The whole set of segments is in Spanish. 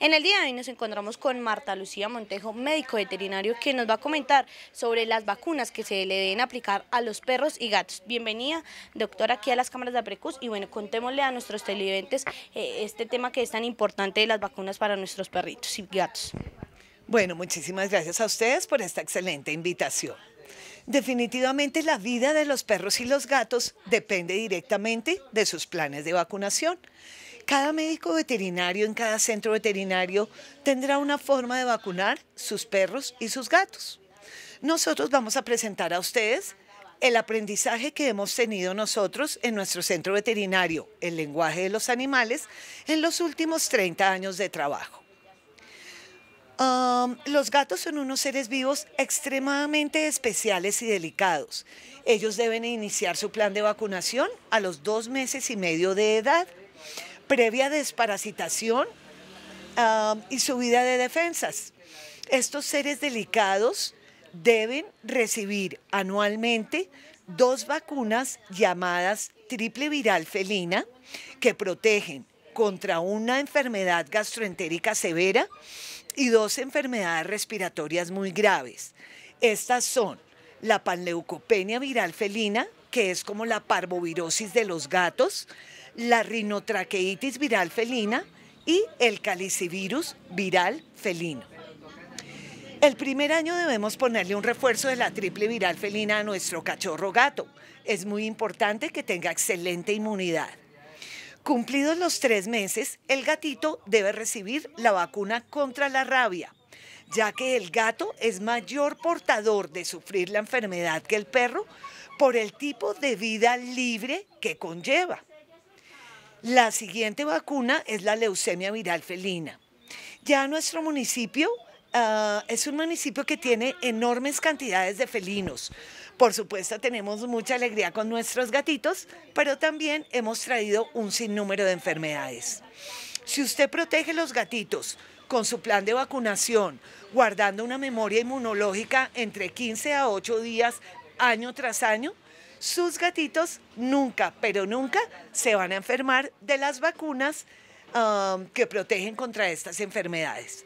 En el día de hoy nos encontramos con Marta Lucía Montejo, médico veterinario, que nos va a comentar sobre las vacunas que se le deben aplicar a los perros y gatos. Bienvenida, doctora, aquí a las cámaras de Aprecus y bueno, contémosle a nuestros televidentes eh, este tema que es tan importante de las vacunas para nuestros perritos y gatos. Bueno, muchísimas gracias a ustedes por esta excelente invitación. Definitivamente la vida de los perros y los gatos depende directamente de sus planes de vacunación. Cada médico veterinario en cada centro veterinario tendrá una forma de vacunar sus perros y sus gatos. Nosotros vamos a presentar a ustedes el aprendizaje que hemos tenido nosotros en nuestro centro veterinario, el lenguaje de los animales, en los últimos 30 años de trabajo. Um, los gatos son unos seres vivos extremadamente especiales y delicados. Ellos deben iniciar su plan de vacunación a los dos meses y medio de edad previa desparasitación ah, y subida de defensas. Estos seres delicados deben recibir anualmente dos vacunas llamadas triple viral felina que protegen contra una enfermedad gastroentérica severa y dos enfermedades respiratorias muy graves. Estas son la panleucopenia viral felina, que es como la parvovirosis de los gatos, la rinotraqueitis viral felina y el calicivirus viral felino. El primer año debemos ponerle un refuerzo de la triple viral felina a nuestro cachorro gato. Es muy importante que tenga excelente inmunidad. Cumplidos los tres meses, el gatito debe recibir la vacuna contra la rabia, ya que el gato es mayor portador de sufrir la enfermedad que el perro por el tipo de vida libre que conlleva. La siguiente vacuna es la leucemia viral felina. Ya nuestro municipio ah, es un municipio que tiene enormes cantidades de felinos. Por supuesto tenemos mucha alegría con nuestros gatitos, pero también hemos traído un sinnúmero de enfermedades. Si usted protege los gatitos con su plan de vacunación, guardando una memoria inmunológica entre 15 a 8 días año tras año, sus gatitos nunca, pero nunca se van a enfermar de las vacunas um, que protegen contra estas enfermedades.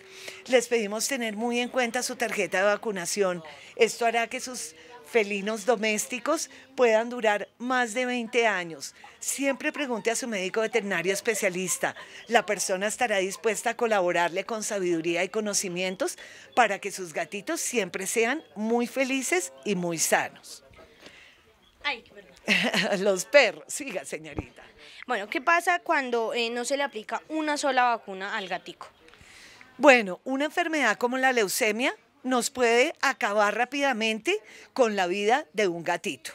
Les pedimos tener muy en cuenta su tarjeta de vacunación. Esto hará que sus felinos domésticos puedan durar más de 20 años. Siempre pregunte a su médico veterinario especialista. La persona estará dispuesta a colaborarle con sabiduría y conocimientos para que sus gatitos siempre sean muy felices y muy sanos. los perros. Siga, señorita. Bueno, ¿qué pasa cuando eh, no se le aplica una sola vacuna al gatito? Bueno, una enfermedad como la leucemia nos puede acabar rápidamente con la vida de un gatito.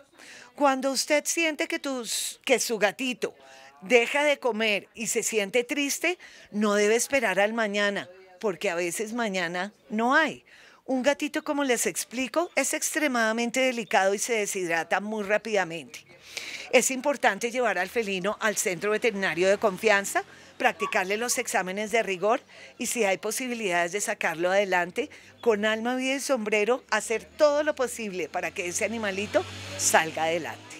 Cuando usted siente que su gatito deja de comer y se siente triste, no debe esperar al mañana, porque a veces mañana no hay. Un gatito, como les explico, es extremadamente delicado y se deshidrata muy rápidamente. Es importante llevar al felino al centro veterinario de confianza, practicarle los exámenes de rigor y si hay posibilidades de sacarlo adelante, con alma, vida y sombrero, hacer todo lo posible para que ese animalito salga adelante.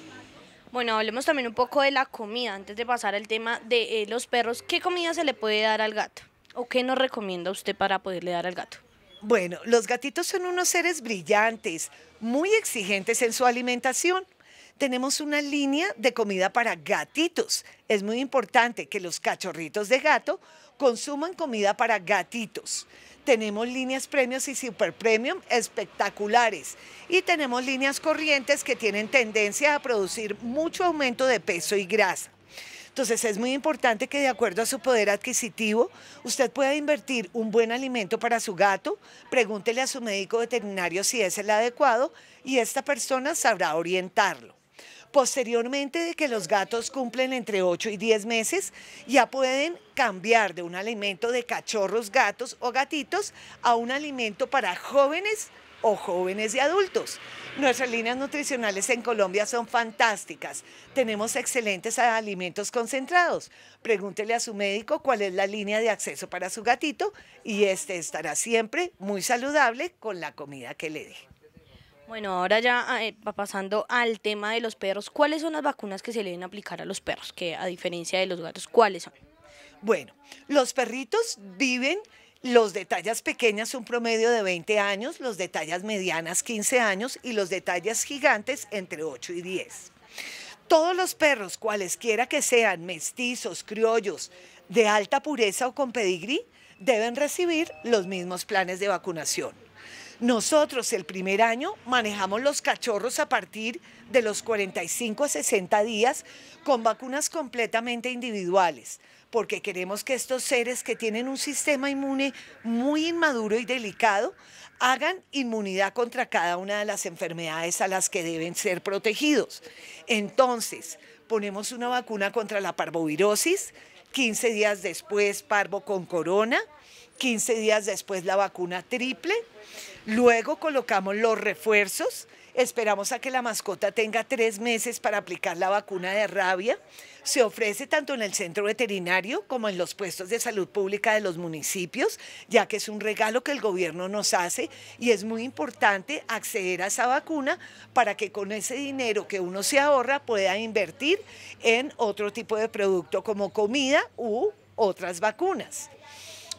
Bueno, hablemos también un poco de la comida, antes de pasar al tema de eh, los perros. ¿Qué comida se le puede dar al gato? ¿O qué nos recomienda usted para poderle dar al gato? Bueno, los gatitos son unos seres brillantes, muy exigentes en su alimentación. Tenemos una línea de comida para gatitos. Es muy importante que los cachorritos de gato consuman comida para gatitos. Tenemos líneas premios y super premium espectaculares. Y tenemos líneas corrientes que tienen tendencia a producir mucho aumento de peso y grasa. Entonces es muy importante que de acuerdo a su poder adquisitivo, usted pueda invertir un buen alimento para su gato, pregúntele a su médico veterinario si es el adecuado y esta persona sabrá orientarlo. Posteriormente de que los gatos cumplen entre 8 y 10 meses, ya pueden cambiar de un alimento de cachorros, gatos o gatitos a un alimento para jóvenes o jóvenes y adultos. Nuestras líneas nutricionales en Colombia son fantásticas. Tenemos excelentes alimentos concentrados. Pregúntele a su médico cuál es la línea de acceso para su gatito y este estará siempre muy saludable con la comida que le dé. Bueno, ahora ya va eh, pasando al tema de los perros, ¿cuáles son las vacunas que se le deben aplicar a los perros? Que a diferencia de los gatos, ¿cuáles son? Bueno, los perritos viven los detalles pequeñas un promedio de 20 años, los detalles medianas 15 años y los detalles gigantes entre 8 y 10. Todos los perros, cualesquiera que sean, mestizos, criollos, de alta pureza o con pedigrí, deben recibir los mismos planes de vacunación. Nosotros el primer año manejamos los cachorros a partir de los 45 a 60 días con vacunas completamente individuales, porque queremos que estos seres que tienen un sistema inmune muy inmaduro y delicado hagan inmunidad contra cada una de las enfermedades a las que deben ser protegidos. Entonces, ponemos una vacuna contra la parvovirosis, 15 días después parvo con corona, 15 días después la vacuna triple, luego colocamos los refuerzos, esperamos a que la mascota tenga tres meses para aplicar la vacuna de rabia. Se ofrece tanto en el centro veterinario como en los puestos de salud pública de los municipios, ya que es un regalo que el gobierno nos hace y es muy importante acceder a esa vacuna para que con ese dinero que uno se ahorra pueda invertir en otro tipo de producto como comida u otras vacunas.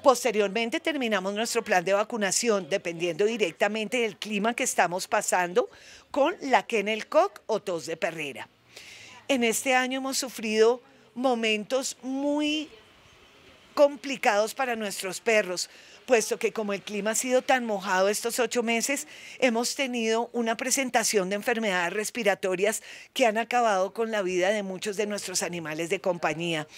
Posteriormente terminamos nuestro plan de vacunación dependiendo directamente del clima que estamos pasando con la Kenelcock o tos de perrera. En este año hemos sufrido momentos muy complicados para nuestros perros, puesto que como el clima ha sido tan mojado estos ocho meses, hemos tenido una presentación de enfermedades respiratorias que han acabado con la vida de muchos de nuestros animales de compañía.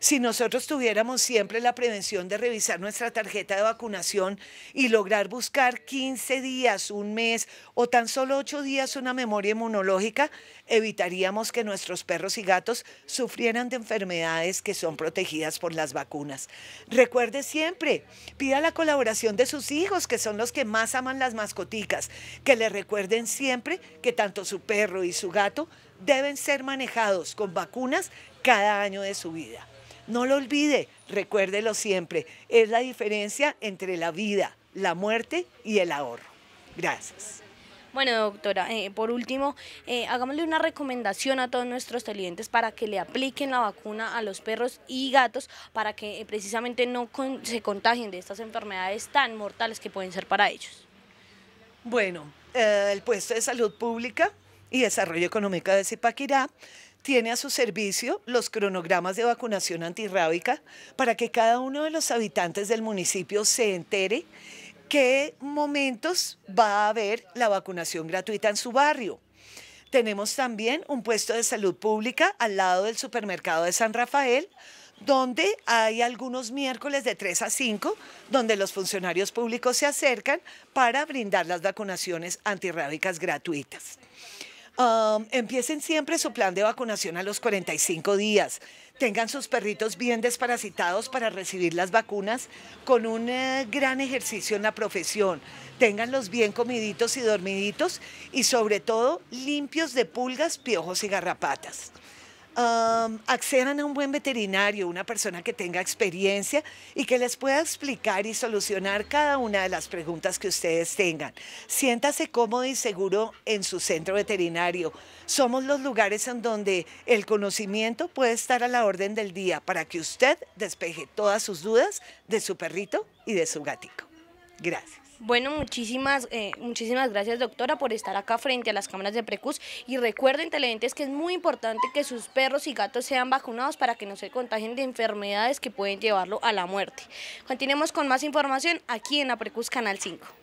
Si nosotros tuviéramos siempre la prevención de revisar nuestra tarjeta de vacunación y lograr buscar 15 días, un mes o tan solo ocho días una memoria inmunológica, evitaríamos que nuestros perros y gatos sufrieran de enfermedades que son protegidas por las vacunas. Recuerde siempre, pida la colaboración de sus hijos, que son los que más aman las mascoticas, que le recuerden siempre que tanto su perro y su gato deben ser manejados con vacunas cada año de su vida. No lo olvide, recuérdelo siempre, es la diferencia entre la vida, la muerte y el ahorro. Gracias. Bueno, doctora, eh, por último, eh, hagámosle una recomendación a todos nuestros clientes para que le apliquen la vacuna a los perros y gatos para que eh, precisamente no se contagien de estas enfermedades tan mortales que pueden ser para ellos. Bueno, el puesto de salud pública y desarrollo económico de Zipaquirá tiene a su servicio los cronogramas de vacunación antirrábica para que cada uno de los habitantes del municipio se entere qué momentos va a haber la vacunación gratuita en su barrio. Tenemos también un puesto de salud pública al lado del supermercado de San Rafael, donde hay algunos miércoles de 3 a 5, donde los funcionarios públicos se acercan para brindar las vacunaciones antirrábicas gratuitas empiecen siempre su plan de vacunación a los 45 días. Tengan sus perritos bien desparasitados para recibir las vacunas con un eh, gran ejercicio en la profesión. Ténganlos bien comiditos y dormiditos y sobre todo limpios de pulgas, piojos y garrapatas accedan a un buen veterinario, una persona que tenga experiencia y que les pueda explicar y solucionar cada una de las preguntas que ustedes tengan. Siéntase cómodo y seguro en su centro veterinario. Somos los lugares en donde el conocimiento puede estar a la orden del día para que usted despeje todas sus dudas de su perrito y de su gatico. Gracias. Bueno, muchísimas, eh, muchísimas gracias doctora por estar acá frente a las cámaras de Precus y recuerden televidentes que es muy importante que sus perros y gatos sean vacunados para que no se contagien de enfermedades que pueden llevarlo a la muerte. Continuemos con más información aquí en Aprecus Canal 5.